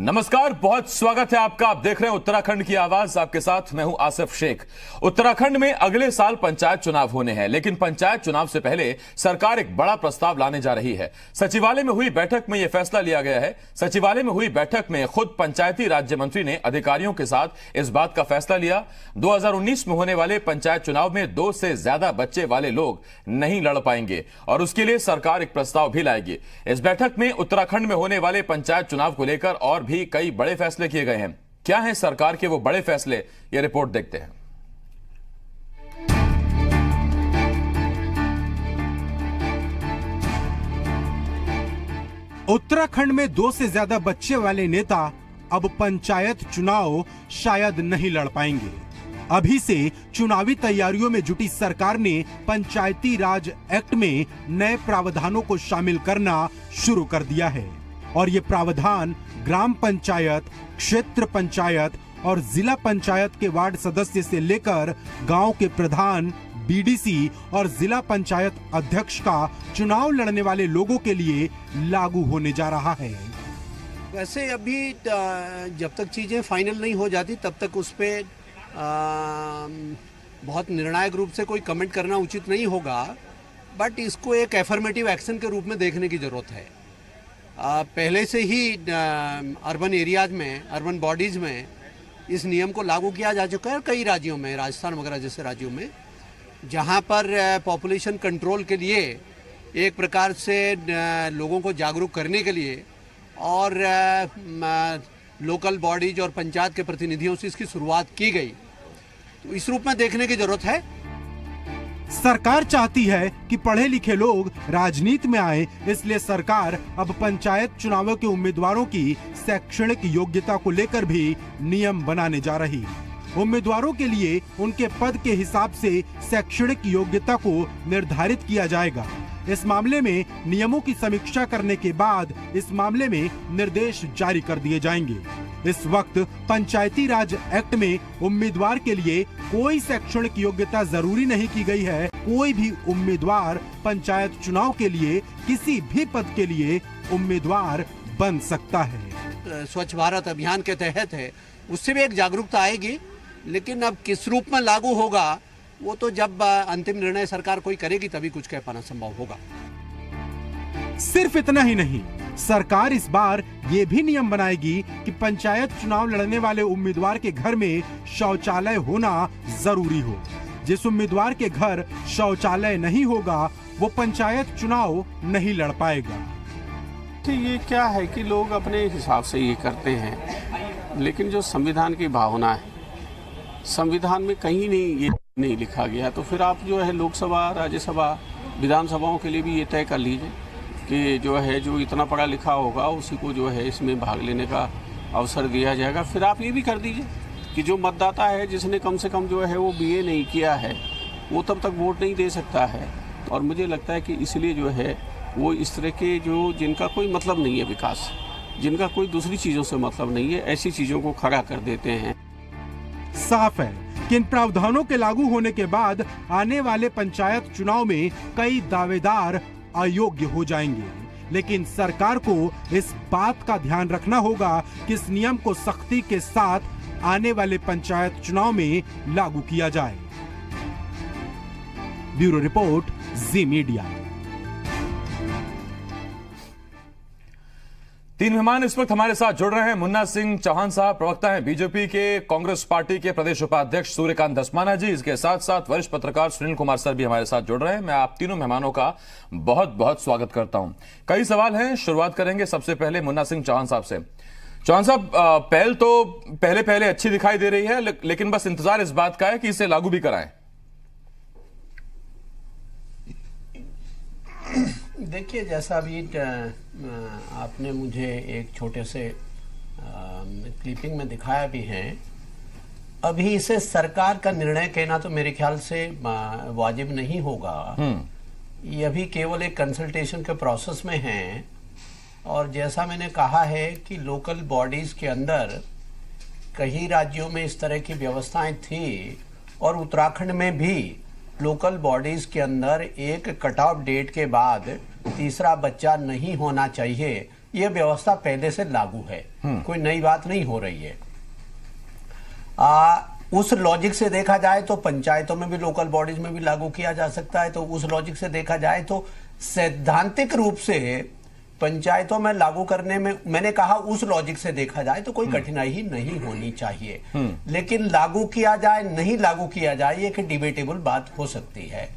नमस्कार बहुत स्वागत है आपका आप देख रहे हैं उत्तराखंड की आवाज आपके साथ मैं हूं आसिफ शेख उत्तराखंड में अगले साल पंचायत चुनाव होने हैं लेकिन पंचायत चुनाव से पहले सरकार एक बड़ा प्रस्ताव लाने जा रही है सचिवालय में हुई बैठक में यह फैसला लिया गया है सचिवालय में हुई बैठक में खुद पंचायती राज्य मंत्री ने अधिकारियों के साथ इस बात का फैसला लिया दो में होने वाले पंचायत चुनाव में दो से ज्यादा बच्चे वाले लोग नहीं लड़ पाएंगे और उसके लिए सरकार एक प्रस्ताव भी लाएगी इस बैठक में उत्तराखंड में होने वाले पंचायत चुनाव को लेकर और भी कई बड़े फैसले किए गए हैं क्या हैं सरकार के वो बड़े फैसले ये रिपोर्ट देखते हैं उत्तराखंड में दो से ज्यादा बच्चे वाले नेता अब पंचायत चुनाव शायद नहीं लड़ पाएंगे अभी से चुनावी तैयारियों में जुटी सरकार ने पंचायती राज एक्ट में नए प्रावधानों को शामिल करना शुरू कर दिया है और ये प्रावधान ग्राम पंचायत क्षेत्र पंचायत और जिला पंचायत के वार्ड सदस्य से लेकर गांव के प्रधान बीडीसी और जिला पंचायत अध्यक्ष का चुनाव लड़ने वाले लोगों के लिए लागू होने जा रहा है वैसे अभी जब तक चीज़ें फाइनल नहीं हो जाती तब तक उस पर बहुत निर्णायक रूप से कोई कमेंट करना उचित नहीं होगा बट इसको एक एफर्मेटिव एक्शन के रूप में देखने की ज़रूरत है पहले से ही अर्बन एरियाज में अर्बन बॉडीज में इस नियम को लागू किया जा चुका है कई राज्यों में राजस्थान वगैरह जैसे राज्यों में जहाँ पर पॉपुलेशन कंट्रोल के लिए एक प्रकार से लोगों को जागरूक करने के लिए और लोकल बॉडीज और पंचायत के प्रतिनिधियों से इसकी शुरुआत की गई तो इस रूप में देखने की ज़रूरत है सरकार चाहती है कि पढ़े लिखे लोग राजनीति में आए इसलिए सरकार अब पंचायत चुनावों के उम्मीदवारों की शैक्षणिक योग्यता को लेकर भी नियम बनाने जा रही उम्मीदवारों के लिए उनके पद के हिसाब से शैक्षणिक योग्यता को निर्धारित किया जाएगा इस मामले में नियमों की समीक्षा करने के बाद इस मामले में निर्देश जारी कर दिए जाएंगे इस वक्त पंचायती राज एक्ट में उम्मीदवार के लिए कोई शैक्षणिक योग्यता जरूरी नहीं की गई है कोई भी उम्मीदवार पंचायत चुनाव के लिए किसी भी पद के लिए उम्मीदवार बन सकता है स्वच्छ भारत अभियान के तहत है उससे भी एक जागरूकता आएगी लेकिन अब किस रूप में लागू होगा वो तो जब अंतिम निर्णय सरकार कोई करेगी तभी कुछ कह पाना संभव होगा सिर्फ इतना ही नहीं सरकार इस बार ये भी नियम बनाएगी कि पंचायत चुनाव लड़ने वाले उम्मीदवार के घर में शौचालय होना जरूरी हो जिस उम्मीदवार के घर शौचालय नहीं होगा वो पंचायत चुनाव नहीं लड़ पाएगा तो ये क्या है कि लोग अपने हिसाब से ये करते हैं लेकिन जो संविधान की भावना है संविधान में कहीं नहीं ये नहीं लिखा गया तो फिर आप जो है लोकसभा राज्यसभा विधानसभाओं के लिए भी ये तय कर लीजिए कि जो है जो इतना पढ़ा लिखा होगा उसी को जो है इसमें भाग लेने का अवसर दिया जाएगा फिर आप ये भी कर दीजिए कि जो मतदाता है जिसने कम से कम जो है वो बीए नहीं किया है वो तब तक वोट नहीं दे सकता है और मुझे लगता है कि इसलिए जो है वो इस तरह के जो जिनका कोई मतलब नहीं है विकास जिनका कोई दूसरी चीज़ों से मतलब नहीं है ऐसी चीज़ों को खड़ा कर देते हैं साफ है कि इन प्रावधानों के लागू होने के बाद आने वाले पंचायत चुनाव में कई दावेदार अयोग्य हो जाएंगे लेकिन सरकार को इस बात का ध्यान रखना होगा कि इस नियम को सख्ती के साथ आने वाले पंचायत चुनाव में लागू किया जाए ब्यूरो रिपोर्ट जी मीडिया तीन मेहमान इस वक्त हमारे साथ जुड़ रहे हैं मुन्ना सिंह चौहान साहब प्रवक्ता हैं बीजेपी के कांग्रेस पार्टी के प्रदेश उपाध्यक्ष सूर्यकांत दसमाना जी इसके साथ साथ वरिष्ठ पत्रकार सुनील कुमार सर भी हमारे साथ जुड़ रहे हैं मैं आप तीनों मेहमानों का बहुत बहुत स्वागत करता हूं कई सवाल हैं शुरुआत करेंगे सबसे पहले मुन्ना सिंह चौहान साहब से चौहान साहब पहल तो पहले पहले अच्छी दिखाई दे रही है लेकिन बस इंतजार इस बात का है कि इसे लागू भी कराएं देखिए जैसा अभी आपने मुझे एक छोटे से क्लिपिंग में दिखाया भी है अभी इसे सरकार का निर्णय कहना तो मेरे ख्याल से वाजिब नहीं होगा हम्म। ये अभी केवल एक कंसल्टेशन के प्रोसेस में है और जैसा मैंने कहा है कि लोकल बॉडीज के अंदर कई राज्यों में इस तरह की व्यवस्थाएं थी और उत्तराखंड में भी लोकल बॉडीज के अंदर एक कट ऑफ डेट के बाद तीसरा बच्चा नहीं होना चाहिए ये व्यवस्था पहले से लागू है हम्म। कोई नई बात नहीं हो रही है आ, उस लॉजिक से देखा जाए तो पंचायतों में भी लोकल बॉडीज में भी लागू किया जा सकता है तो उस लॉजिक से देखा जाए तो सैद्धांतिक रूप से पंचायतों में लागू करने में मैंने कहा उस लॉजिक से देखा जाए तो कोई हम्म। कठिनाई ही नहीं होनी चाहिए हम्म। लेकिन लागू किया जाए नहीं लागू किया जाए ये एक डिबेटेबल बात हो सकती है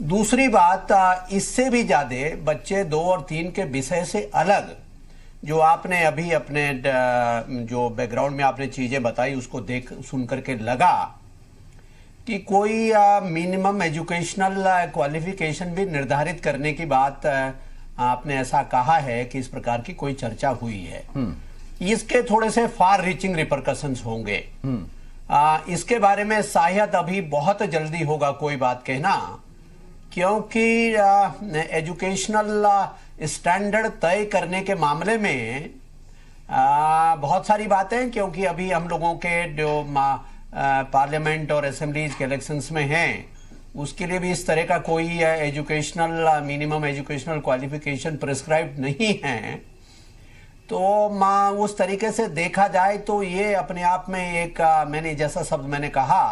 दूसरी बात इससे भी ज़्यादा बच्चे दो और तीन के विषय से अलग जो आपने अभी अपने जो बैकग्राउंड में आपने चीज़ें बताई उसको देख सुन करके लगा कि कोई मिनिमम एजुकेशनल क्वालिफिकेशन भी निर्धारित करने की बात आपने ऐसा कहा है कि इस प्रकार की कोई चर्चा हुई है हम्म। इसके थोड़े से फार रीचिंग रिपरकशंस होंगे हम्म। आ, इसके बारे में शायद अभी बहुत जल्दी होगा कोई बात कहना क्योंकि एजुकेशनल स्टैंडर्ड तय करने के मामले में आ, बहुत सारी बातें क्योंकि अभी हम लोगों के जो पार्लियामेंट और असेंबलीज के इलेक्शंस में हैं उसके लिए भी इस तरह का कोई educational minimum educational qualification prescribe नहीं है तो माँ उस तरीके से देखा जाए तो ये अपने आप में एक मैंने जैसा शब्द मैंने कहा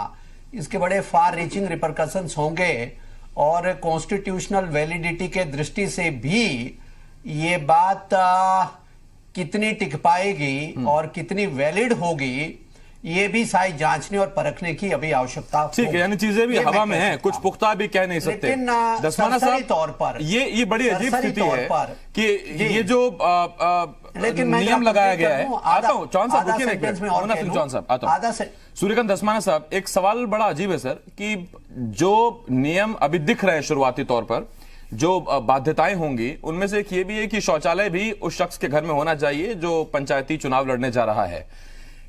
इसके बड़े फार रीचिंग रिपरकशंस होंगे और कॉन्स्टिट्यूशनल वैलिडिटी के दृष्टि से भी ये बात आ, कितनी टिक पाएगी हम्म। और कितनी वैलिड होगी ये भी सारी जांचने और परखने की अभी आवश्यकता ठीक है यानी चीजें भी हवा में हैं कुछ हाँ। पुख्ता भी कह नहीं सकते तौर पर ये ये बड़ी अजीब स्थिति है कि ये जो आ, आ, लेकिन नियम लगाया गया है आता हूँ चौहान साहब आधा साहब आता हूँ सूर्यकांत धस्माना साहब एक सवाल बड़ा अजीब है सर कि जो नियम अभी दिख रहे हैं शुरुआती तौर पर जो बाध्यताएं होंगी उनमें से एक ये भी है कि शौचालय भी उस शख्स के घर में होना चाहिए जो पंचायती चुनाव लड़ने जा रहा है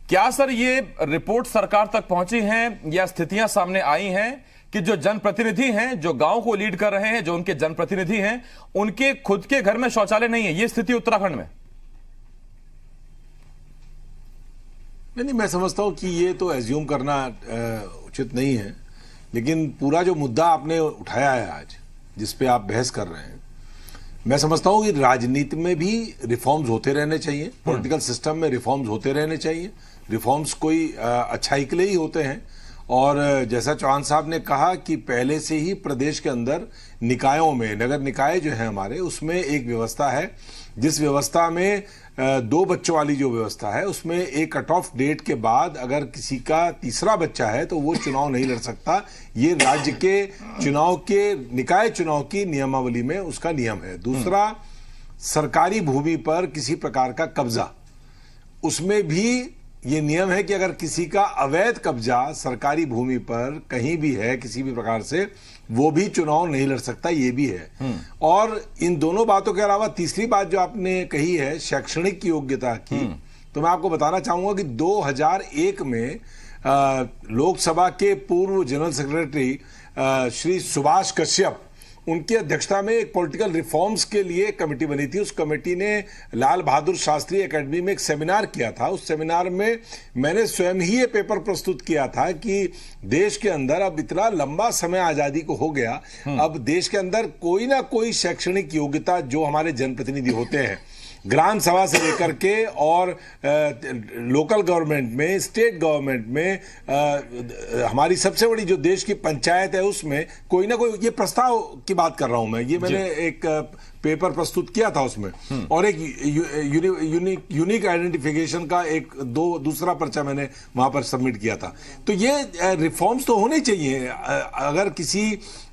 क्या सर ये रिपोर्ट सरकार तक पहुंची है या स्थितियां सामने आई हैं कि जो जनप्रतिनिधि हैं जो गांव को लीड कर रहे हैं जो उनके जनप्रतिनिधि हैं उनके खुद के घर में शौचालय नहीं है ये स्थिति उत्तराखंड में नहीं नहीं मैं समझता हूँ कि ये तो एज्यूम करना उचित नहीं है लेकिन पूरा जो मुद्दा आपने उठाया है आज जिस पे आप बहस कर रहे हैं मैं समझता हूँ कि राजनीति में भी रिफॉर्म्स होते रहने चाहिए पॉलिटिकल सिस्टम हम्म। में रिफॉर्म्स होते रहने चाहिए रिफॉर्म्स कोई अच्छाई के लिए ही होते हैं और जैसा चौहान साहब ने कहा कि पहले से ही प्रदेश के अंदर निकायों में नगर निकाय जो है हमारे उसमें एक व्यवस्था है जिस व्यवस्था में दो बच्चों वाली जो व्यवस्था है उसमें एक कट ऑफ डेट के बाद अगर किसी का तीसरा बच्चा है तो वो चुनाव नहीं लड़ सकता ये राज्य के चुनाव के निकाय चुनाव की नियमावली में उसका नियम है दूसरा सरकारी भूमि पर किसी प्रकार का कब्जा उसमें भी ये नियम है कि अगर किसी का अवैध कब्जा सरकारी भूमि पर कहीं भी है किसी भी प्रकार से वो भी चुनाव नहीं लड़ सकता ये भी है हम्म। और इन दोनों बातों के अलावा तीसरी बात जो आपने कही है शैक्षणिक योग्यता की हम्म। तो मैं आपको बताना चाहूंगा कि 2001 में लोकसभा के पूर्व जनरल सेक्रेटरी श्री सुभाष कश्यप उनकी अध्यक्षता में एक पॉलिटिकल रिफॉर्म्स के लिए कमेटी बनी थी उस कमेटी ने लाल बहादुर शास्त्री एकेडमी में एक सेमिनार किया था उस सेमिनार में मैंने स्वयं ही ये पेपर प्रस्तुत किया था कि देश के अंदर अब इतना लंबा समय आजादी को हो गया हम्म। अब देश के अंदर कोई ना कोई शैक्षणिक योग्यता जो हमारे जनप्रतिनिधि होते हैं ग्राम सभा से लेकर के और लोकल गवर्नमेंट में स्टेट गवर्नमेंट में हमारी सबसे बड़ी जो देश की पंचायत है उसमें कोई ना कोई ये प्रस्ताव की बात कर रहा हूं मैं ये मैंने एक पेपर प्रस्तुत किया था उसमें हम्म। और एक u, uni, unique unique identification का एक दो दूसरा पर्चा मैंने वहां पर सबमिट किया था तो ये रिफॉर्म्स तो होने चाहिए अगर किसी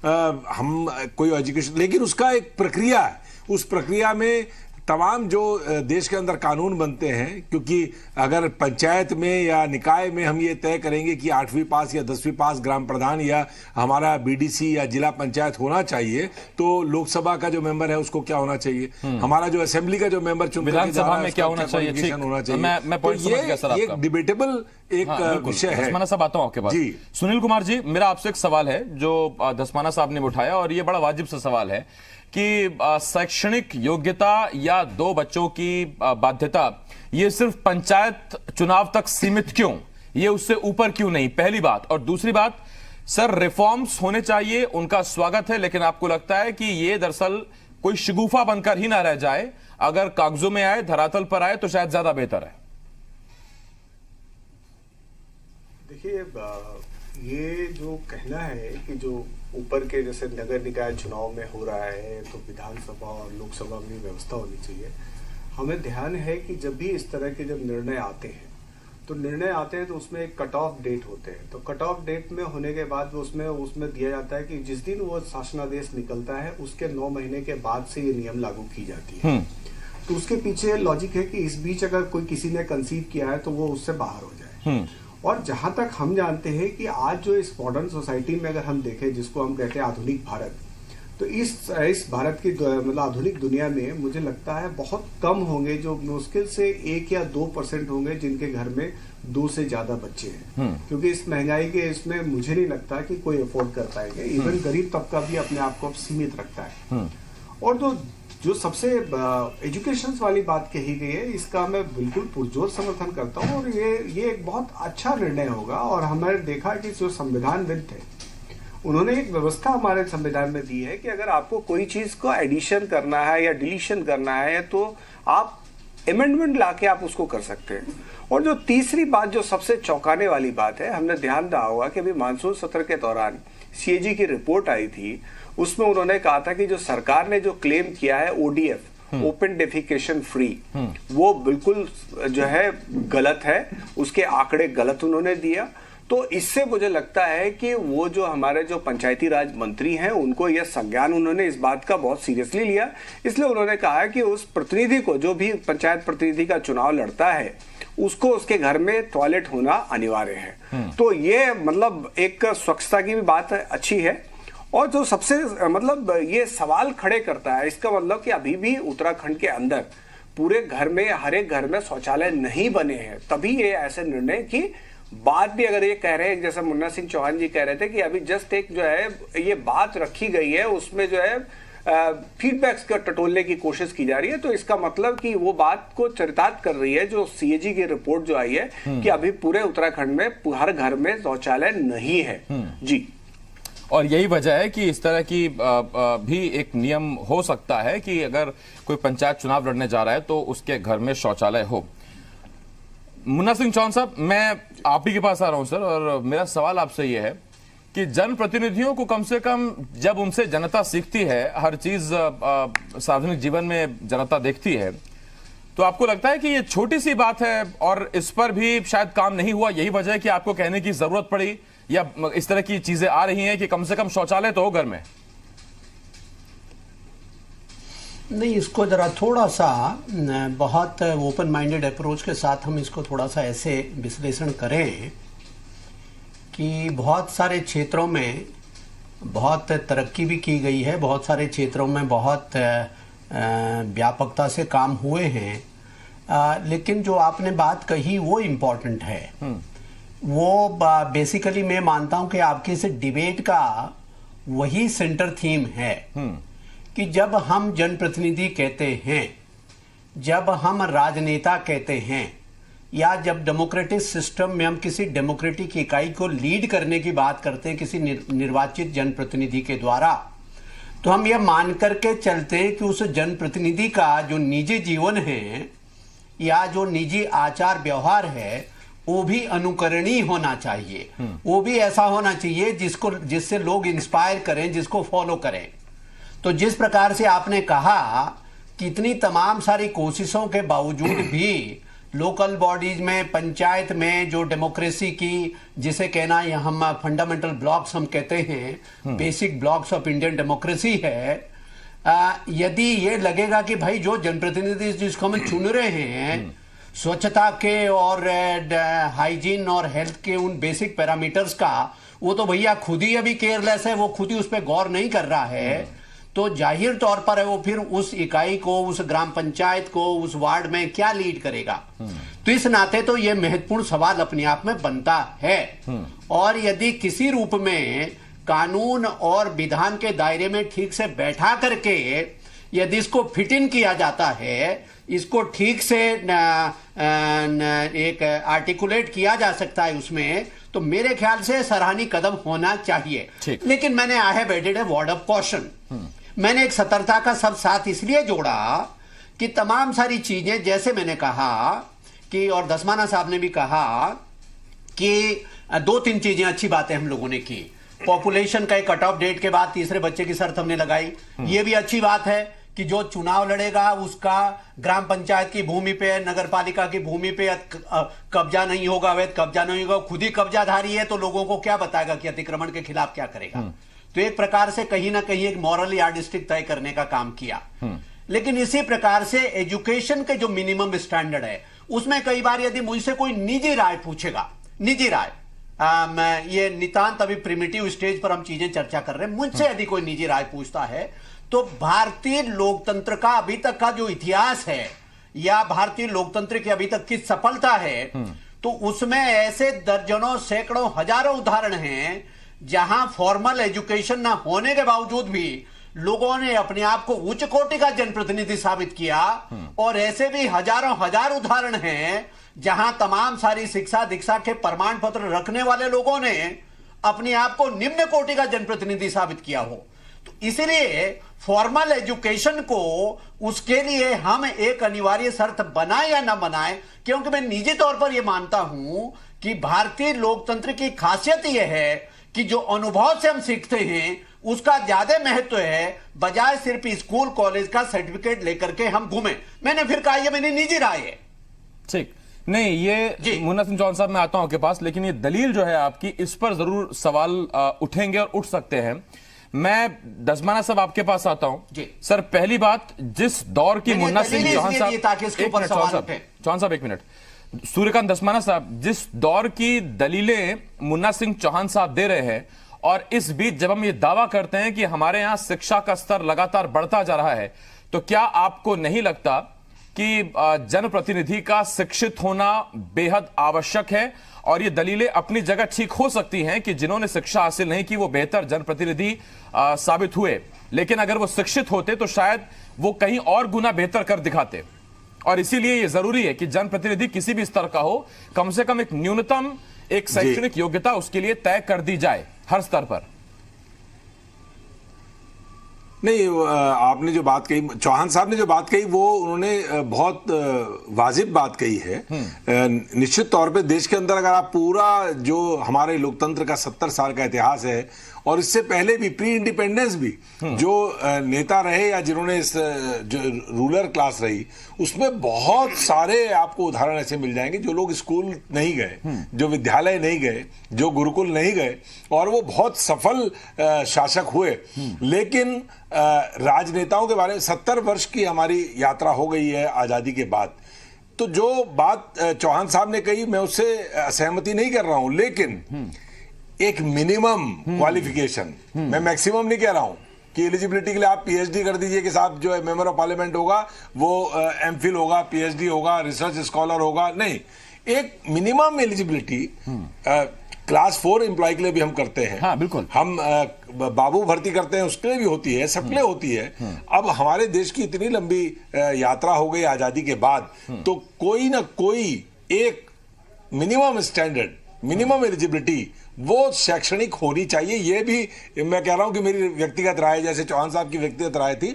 हम कोई एजुकेशन लेकिन उसका एक प्रक्रिया है उस प्रक्रिया में तमाम जो देश के अंदर कानून बनते हैं क्योंकि अगर पंचायत में या निकाय में हम ये तय करेंगे कि आठवीं पास या दसवीं पास ग्राम प्रधान या हमारा बीडीसी या जिला पंचायत होना चाहिए तो लोकसभा का जो मेंबर है उसको क्या होना चाहिए हम्म। हमारा जो असेंबली का जो मेंबर चुन विधानसभा में क्या होना चाहिए होना चाहिए मैं, मैं तो ये एक डिबेटेबल एक हाँ, विषय है साहब आता हूँ आपके पास सुनील कुमार जी मेरा आपसे एक सवाल है जो दसमाना साहब ने उठाया और ये बड़ा वाजिब सा सवाल है कि शैक्षणिक योग्यता या दो बच्चों की बाध्यता ये सिर्फ पंचायत चुनाव तक सीमित क्यों ये उससे ऊपर क्यों नहीं पहली बात और दूसरी बात सर रिफॉर्म्स होने चाहिए उनका स्वागत है लेकिन आपको लगता है कि ये दरअसल कोई शगुफा बनकर ही ना रह जाए अगर कागजों में आए धरातल पर आए तो शायद ज्यादा बेहतर है देखिए ये जो कहना है कि जो ऊपर के जैसे नगर निकाय चुनाव में हो रहा है तो विधानसभा और लोकसभा में व्यवस्था होनी चाहिए हमें ध्यान है कि जब भी इस तरह के जब निर्णय आते हैं तो निर्णय आते हैं तो उसमें एक कट ऑफ डेट होते हैं तो कट ऑफ डेट में होने के बाद उसमें उसमें दिया जाता है कि जिस दिन वो शासनादेश निकलता है उसके नौ महीने के बाद से ये नियम लागू की जाती है हम्म। तो उसके पीछे लॉजिक है कि इस बीच अगर कोई किसी ने कंसीव किया है तो वो उससे बाहर हो जाए हम्म। और जहां तक हम जानते हैं कि आज जो इस मॉडर्न सोसाइटी में अगर हम देखें जिसको हम कहते हैं आधुनिक भारत तो इस इस भारत की मतलब आधुनिक दुनिया में मुझे लगता है बहुत कम होंगे जो मुश्किल से एक या दो परसेंट होंगे जिनके घर में दो से ज्यादा बच्चे हैं हम्म। क्योंकि इस महंगाई के इसमें मुझे नहीं लगता कि कोई अफोर्ड कर पाएंगे इवन हम्म। गरीब तबका भी अपने आप को अब सीमित रखता है हम्म। और जो जो सबसे एजुकेशन वाली बात कही गई है इसका मैं बिल्कुल पुरजोर समर्थन करता हूँ और ये ये एक बहुत अच्छा निर्णय होगा और हमने देखा कि जो संविधानविद थे उन्होंने एक व्यवस्था हमारे संविधान में दी है कि अगर आपको कोई चीज़ को एडिशन करना है या डिलीशन करना है तो आप अमेंडमेंट ला के आप उसको कर सकते हैं और जो तीसरी बात जो सबसे चौंकाने वाली बात है हमने ध्यान रहा होगा कि अभी मानसून सत्र के दौरान सीएजी की रिपोर्ट आई थी उसमें उन्होंने कहा था कि जो सरकार ने जो क्लेम किया है ओडीएफ ओपन डेफिकेशन फ्री वो बिल्कुल जो है गलत है उसके आंकड़े गलत उन्होंने दिया तो इससे मुझे लगता है कि वो जो हमारे जो पंचायती राज मंत्री हैं उनको यह संज्ञान उन्होंने इस बात का बहुत सीरियसली लिया इसलिए उन्होंने कहा कि उस प्रतिनिधि को जो भी पंचायत प्रतिनिधि का चुनाव लड़ता है उसको उसके घर में टॉयलेट होना अनिवार्य है हम्म। तो ये मतलब एक स्वच्छता की भी बात अच्छी है और जो सबसे मतलब ये सवाल खड़े करता है इसका मतलब कि अभी भी उत्तराखंड के अंदर पूरे घर में हर एक घर में शौचालय नहीं बने हैं तभी ये ऐसे निर्णय की बात भी अगर ये कह रहे हैं जैसा मुन्ना सिंह चौहान जी कह रहे थे कि अभी जस्ट एक जो है ये बात रखी गई है उसमें जो है फीडबैक्स का टटोलने की कोशिश की जा रही है तो इसका मतलब कि वो बात को चरितार्थ कर रही है जो सीएजी की रिपोर्ट जो आई है हम्म। कि अभी पूरे उत्तराखंड में हर घर में शौचालय नहीं है हम्म। जी और यही वजह है कि इस तरह की भी एक नियम हो सकता है कि अगर कोई पंचायत चुनाव लड़ने जा रहा है तो उसके घर में शौचालय हो मुन्ना सिंह चौहान साहब मैं आप ही के पास आ रहा हूं सर और मेरा सवाल आपसे ये है कि जनप्रतिनिधियों को कम से कम जब उनसे जनता सीखती है हर चीज सार्वजनिक जीवन में जनता देखती है तो आपको लगता है कि ये छोटी सी बात है और इस पर भी शायद काम नहीं हुआ यही वजह है कि आपको कहने की जरूरत पड़ी या इस तरह की चीजें आ रही हैं कि कम से कम शौचालय तो हो घर में नहीं इसको ज़रा थोड़ा सा बहुत ओपन माइंडेड अप्रोच के साथ हम इसको थोड़ा सा ऐसे विश्लेषण करें कि बहुत सारे क्षेत्रों में बहुत तरक्की भी की गई है बहुत सारे क्षेत्रों में बहुत व्यापकता से काम हुए हैं लेकिन जो आपने बात कही वो इम्पॉर्टेंट है हम्म। वो बेसिकली मैं मानता हूं कि आपके इस डिबेट का वही सेंटर थीम है हम्म। कि जब हम जनप्रतिनिधि कहते हैं जब हम राजनेता कहते हैं या जब डेमोक्रेटिक सिस्टम में हम किसी डेमोक्रेटिक इकाई को लीड करने की बात करते हैं किसी निर्वाचित जनप्रतिनिधि के द्वारा तो हम यह मान करके चलते हैं कि उस जनप्रतिनिधि का जो निजी जीवन है या जो निजी आचार व्यवहार है वो भी अनुकरणीय होना चाहिए हम्म। वो भी ऐसा होना चाहिए जिसको जिससे लोग इंस्पायर करें जिसको फॉलो करें तो जिस प्रकार से आपने कहा कि इतनी तमाम सारी कोशिशों के बावजूद भी लोकल बॉडीज में पंचायत में जो डेमोक्रेसी की जिसे कहना यह हम फंडामेंटल ब्लॉक्स हम कहते हैं basic blocks of Indian democracy है आ, यदि ये लगेगा कि भाई जो जनप्रतिनिधि जिसको हम चुन रहे हैं हम्म। स्वच्छता के और हाइजीन और हेल्थ के उन बेसिक पैरामीटर्स का वो तो भैया खुद ही अभी केयरलेस है वो खुद ही उस पर गौर नहीं कर रहा है हम्म। तो जाहिर तौर पर वो फिर उस इकाई को उस ग्राम पंचायत को उस वार्ड में क्या लीड करेगा तो इस नाते तो ये महत्वपूर्ण सवाल अपने आप में बनता है और यदि किसी रूप में कानून और विधान के दायरे में ठीक से बैठा करके यदि इसको फिट इन किया जाता है इसको ठीक से न, न, एक आर्टिकुलेट किया जा सकता है उसमें तो मेरे ख्याल से सराहनीय कदम होना चाहिए लेकिन मैंने I have added a word of caution मैंने एक सतर्कता का सब साथ इसलिए जोड़ा कि तमाम सारी चीजें जैसे मैंने कहा कि और दसमाना साहब ने भी कहा कि दो तीन चीजें अच्छी बातें हम लोगों ने की पॉपुलेशन का एक कट ऑफ डेट के बाद तीसरे बच्चे की शर्त हमने लगाई हम्म। ये भी अच्छी बात है कि जो चुनाव लड़ेगा उसका ग्राम पंचायत की भूमि पे नगर पालिका की भूमि पे कब्जा नहीं होगा अवैध कब्जा नहीं होगा खुद ही कब्जाधारी है तो लोगों को क्या बताएगा कि अतिक्रमण के खिलाफ क्या करेगा हम्म। तो एक प्रकार से कहीं ना कहीं एक मॉरल यार्डिस्टिक तय करने का काम किया हम्म। लेकिन इसी प्रकार से एजुकेशन के जो मिनिमम स्टैंडर्ड है उसमें कई बार यदि मुझसे कोई निजी राय पूछेगा निजी राय आम, ये नितांत अभी प्रिमिटिव स्टेज पर हम चीजें चर्चा कर रहे हैं मुझसे हम्म। यदि कोई निजी राय पूछता है तो भारतीय लोकतंत्र का अभी तक का जो इतिहास है या भारतीय लोकतंत्र की अभी तक की सफलता है हम्म। तो उसमें ऐसे दर्जनों सैकड़ों हजारों उदाहरण हैं जहां फॉर्मल एजुकेशन ना होने के बावजूद भी लोगों ने अपने आप को उच्च कोटि का जनप्रतिनिधि साबित किया हम्म। और ऐसे भी हजारों हजार उदाहरण हैं जहां तमाम सारी शिक्षा दीक्षा के प्रमाण पत्र रखने वाले लोगों ने अपने आप को निम्न कोटि का जनप्रतिनिधि साबित किया हो तो इसलिए फॉर्मल एजुकेशन को उसके लिए हम एक अनिवार्य शर्त बनाए या ना बनाए क्योंकि मैं निजी तौर पर यह मानता हूं कि भारतीय लोकतंत्र की खासियत यह है कि जो अनुभव से हम सीखते हैं उसका ज्यादा महत्व तो है बजाय सिर्फ स्कूल कॉलेज का सर्टिफिकेट लेकर के हम घूमे मैंने फिर कहा यह मेरी निजी राय है ठीक नहीं ये मुन्ना सिंह चौहान साहब मैं आता हूं आपके पास लेकिन ये दलील जो है आपकी इस पर जरूर सवाल उठेंगे और उठ सकते हैं मैं दसमाना साहब आपके पास आता हूं सर पहली बात जिस दौर की मुन्ना सिंह चौहान साहब चौहान साहब एक मिनट सूर्यकांत दसमाना साहब जिस दौर की दलीलें मुन्ना सिंह चौहान साहब दे रहे हैं और इस बीच जब हम ये दावा करते हैं कि हमारे यहाँ शिक्षा का स्तर लगातार बढ़ता जा रहा है तो क्या आपको नहीं लगता कि जनप्रतिनिधि का शिक्षित होना बेहद आवश्यक है और ये दलीलें अपनी जगह ठीक हो सकती हैं कि जिन्होंने शिक्षा हासिल नहीं की वो बेहतर जनप्रतिनिधि साबित हुए लेकिन अगर वो शिक्षित होते तो शायद वो कहीं और गुना बेहतर कर दिखाते और इसीलिए ये जरूरी है कि जनप्रतिनिधि किसी भी स्तर का हो कम से कम एक न्यूनतम एक शैक्षणिक योग्यता उसके लिए तय कर दी जाए हर स्तर पर नहीं आपने जो बात कही चौहान साहब ने जो बात कही वो उन्होंने बहुत वाजिब बात कही है हम्म। निश्चित तौर पे देश के अंदर अगर आप पूरा जो हमारे लोकतंत्र का सत्तर साल का इतिहास है और इससे पहले भी प्री इंडिपेंडेंस भी हम्म। जो नेता रहे या जिन्होंने इस जो रूलर क्लास रही उसमें बहुत सारे आपको उदाहरण ऐसे मिल जाएंगे जो लोग स्कूल नहीं गए हम्म। जो विद्यालय नहीं गए जो गुरुकुल नहीं गए और वो बहुत सफल शासक हुए हम्म। लेकिन राजनेताओं के बारे में सत्तर वर्ष की हमारी यात्रा हो गई है आज़ादी के बाद तो जो बात चौहान साहब ने कही मैं उससे असहमति नहीं कर रहा हूं लेकिन एक मिनिमम हम्म। क्वालिफिकेशन मैं मैक्सिमम नहीं कह रहा हूं कि एलिजिबिलिटी के लिए आप पीएचडी कर दीजिए कि साहब जो है मेंबर ऑफ पार्लियामेंट होगा वो एमफिल uh, होगा पीएचडी होगा रिसर्च स्कॉलर होगा नहीं एक minimum eligibility class four employ के लिए भी हम करते हैं हाँ, बिल्कुल हम बाबू भर्ती करते हैं उसके लिए भी होती है सबके लिए हम्म। होती है हम्म। अब हमारे देश की इतनी लंबी यात्रा हो गई आजादी के बाद तो कोई ना कोई एक मिनिमम स्टैंडर्ड मिनिमम एलिजिबिलिटी वो शैक्षणिक होनी चाहिए ये भी मैं कह रहा हूँ कि मेरी व्यक्तिगत राय जैसे चौहान साहब की व्यक्तिगत राय थी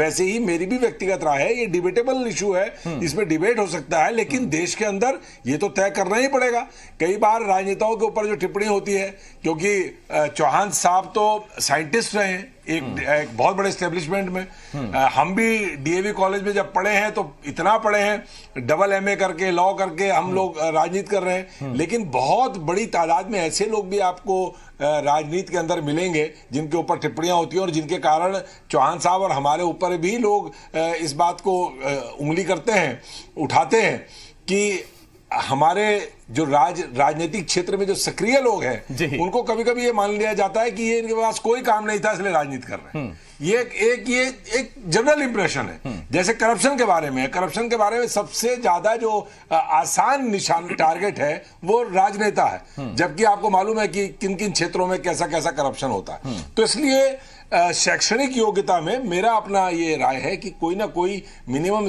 वैसे ही मेरी भी व्यक्तिगत राय है ये डिबेटेबल इशू है हम्म। इसमें डिबेट हो सकता है लेकिन हम्म। देश के अंदर ये तो तय करना ही पड़ेगा कई बार राजनेताओं के ऊपर जो टिप्पणी होती है क्योंकि चौहान साहब तो साइंटिस्ट रहे हैं एक, एक बहुत बड़े स्टेब्लिशमेंट में हम्म। आ, हम भी डीएवी कॉलेज में जब पढ़े हैं तो इतना पढ़े हैं डबल एमए करके लॉ करके हम हम्म। लोग राजनीति कर रहे हैं हम्म। लेकिन बहुत बड़ी तादाद में ऐसे लोग भी आपको राजनीति के अंदर मिलेंगे जिनके ऊपर टिप्पणियां होती हैं और जिनके कारण चौहान साहब और हमारे ऊपर भी लोग इस बात को उंगली करते हैं उठाते हैं कि हमारे जो राज राजनीतिक क्षेत्र में जो सक्रिय लोग हैं उनको कभी कभी ये मान लिया जाता है कि ये इनके पास कोई काम नहीं था इसलिए राजनीति कर रहे हैं हम्म। ये एक ये एक जनरल इंप्रेशन है हम्म। जैसे करप्शन के बारे में करप्शन के बारे में सबसे ज्यादा जो आसान निशान टारगेट है वो राजनेता है हम्म। जबकि आपको मालूम है कि किन किन क्षेत्रों में कैसा कैसा करप्शन होता है तो इसलिए शैक्षणिक योग्यता में मेरा अपना ये राय है कि कोई ना कोई मिनिमम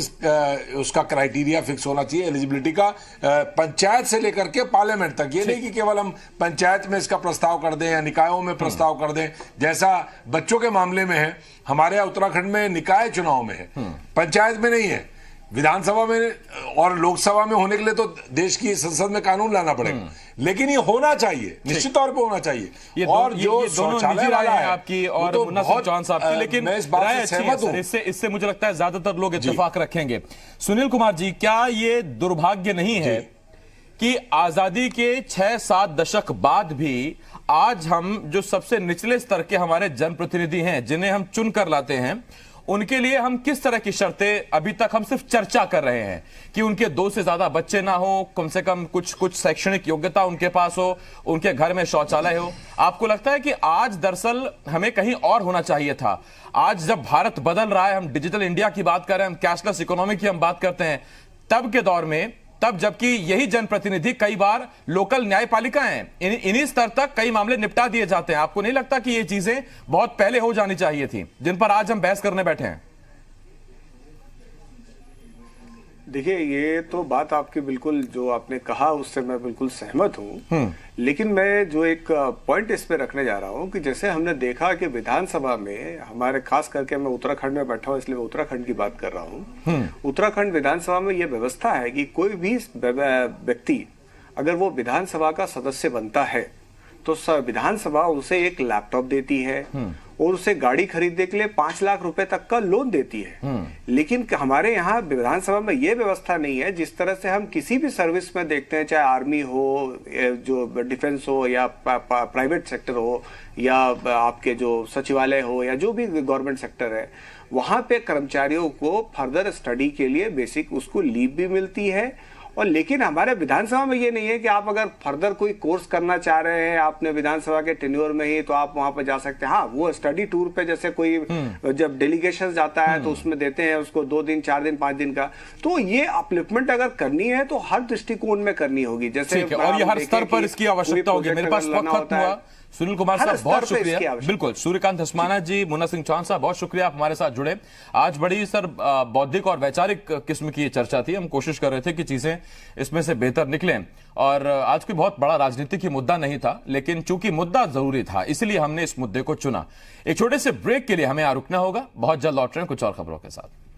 उसका क्राइटेरिया फिक्स होना चाहिए एलिजिबिलिटी का पंचायत से लेकर के पार्लियामेंट तक ये नहीं कि केवल हम पंचायत में इसका प्रस्ताव कर दें या निकायों में प्रस्ताव कर दें जैसा बच्चों के मामले में है हमारे उत्तराखंड में निकाय चुनाव में है हम्म। पंचायत में नहीं है विधानसभा में और लोकसभा में होने के लिए तो देश की संसद में कानून लाना पड़ेगा लेकिन ये होना चाहिए निश्चित तौर पे होना चाहिए ये और ये, जो ये दोनों वाला है आपकी और तो चौहान साहब की लेकिन मैं इस बात से सहमत इससे इससे मुझे लगता है ज्यादातर लोग इतफाक रखेंगे सुनील कुमार जी क्या ये दुर्भाग्य नहीं है कि आजादी के छह सात दशक बाद भी आज हम जो सबसे निचले स्तर के हमारे जनप्रतिनिधि हैं जिन्हें हम चुन कर लाते हैं उनके लिए हम किस तरह की शर्तें अभी तक हम सिर्फ चर्चा कर रहे हैं कि उनके दो से ज्यादा बच्चे ना हो कम से कम कुछ कुछ शैक्षणिक योग्यता उनके पास हो उनके घर में शौचालय हो आपको लगता है कि आज दरअसल हमें कहीं और होना चाहिए था आज जब भारत बदल रहा है हम डिजिटल इंडिया की बात कर रहे हैं हम कैशलेस इकोनॉमी की हम बात करते हैं तब के दौर में तब जबकि यही जनप्रतिनिधि कई बार लोकल न्यायपालिका है इन्हीं स्तर तक कई मामले निपटा दिए जाते हैं आपको नहीं लगता कि ये चीजें बहुत पहले हो जानी चाहिए थी जिन पर आज हम बहस करने बैठे हैं देखिए ये तो बात आपकी बिल्कुल जो आपने कहा उससे मैं बिल्कुल सहमत हूँ हम्म। लेकिन मैं जो एक पॉइंट इस पे रखने जा रहा हूँ कि जैसे हमने देखा कि विधानसभा में हमारे खास करके मैं उत्तराखंड में बैठा हूँ इसलिए मैं उत्तराखंड की बात कर रहा हूँ हम्म। उत्तराखंड विधानसभा में ये व्यवस्था है कि कोई भी व्यक्ति अगर वो विधानसभा का सदस्य बनता है तो विधानसभा उसे एक लैपटॉप देती है हम्म। और उसे गाड़ी खरीदने के लिए पांच लाख रुपए तक का लोन देती है हम्म। लेकिन हमारे यहाँ विधानसभा में ये व्यवस्था नहीं है जिस तरह से हम किसी भी सर्विस में देखते हैं चाहे आर्मी हो जो डिफेंस हो या प्राइवेट सेक्टर हो या आपके जो सचिवालय हो या जो भी गवर्नमेंट सेक्टर है वहां पे कर्मचारियों को फर्दर स्टडी के लिए बेसिक उसको लीव भी मिलती है और लेकिन हमारे विधानसभा में ये नहीं है कि आप अगर फर्दर कोई कोर्स करना चाह रहे हैं आपने विधानसभा के टेन्योर में ही तो आप वहां पर जा सकते हैं हाँ वो स्टडी टूर पे जैसे कोई हम्म। जब डेलीगेशन जाता है तो हम्म। उसमें देते हैं उसको दो दिन चार दिन पांच दिन का तो ये अपलिफ्टमेंट अगर करनी है तो हर दृष्टिकोण में करनी होगी जैसे और ये हर स्तर पर इसकी आवश्यकता होगी मेरे पास वक्त हुआ सुनील कुमार साहब बहुत शुक्रिया बिल्कुल सूर्यकांत हसमाना जी मुन्ना सिंह चौहान साहब बहुत शुक्रिया आप हमारे साथ जुड़े आज बड़ी सर बौद्धिक और वैचारिक किस्म की ये चर्चा थी हम कोशिश कर रहे थे कि चीजें इसमें से बेहतर निकले और आज कोई बहुत बड़ा राजनीतिक ही मुद्दा नहीं था लेकिन चूंकि मुद्दा जरूरी था इसलिए हमने इस मुद्दे को चुना एक छोटे से ब्रेक के लिए हमें यहां रुकना होगा बहुत जल्द लौट रहे हैं कुछ और खबरों के साथ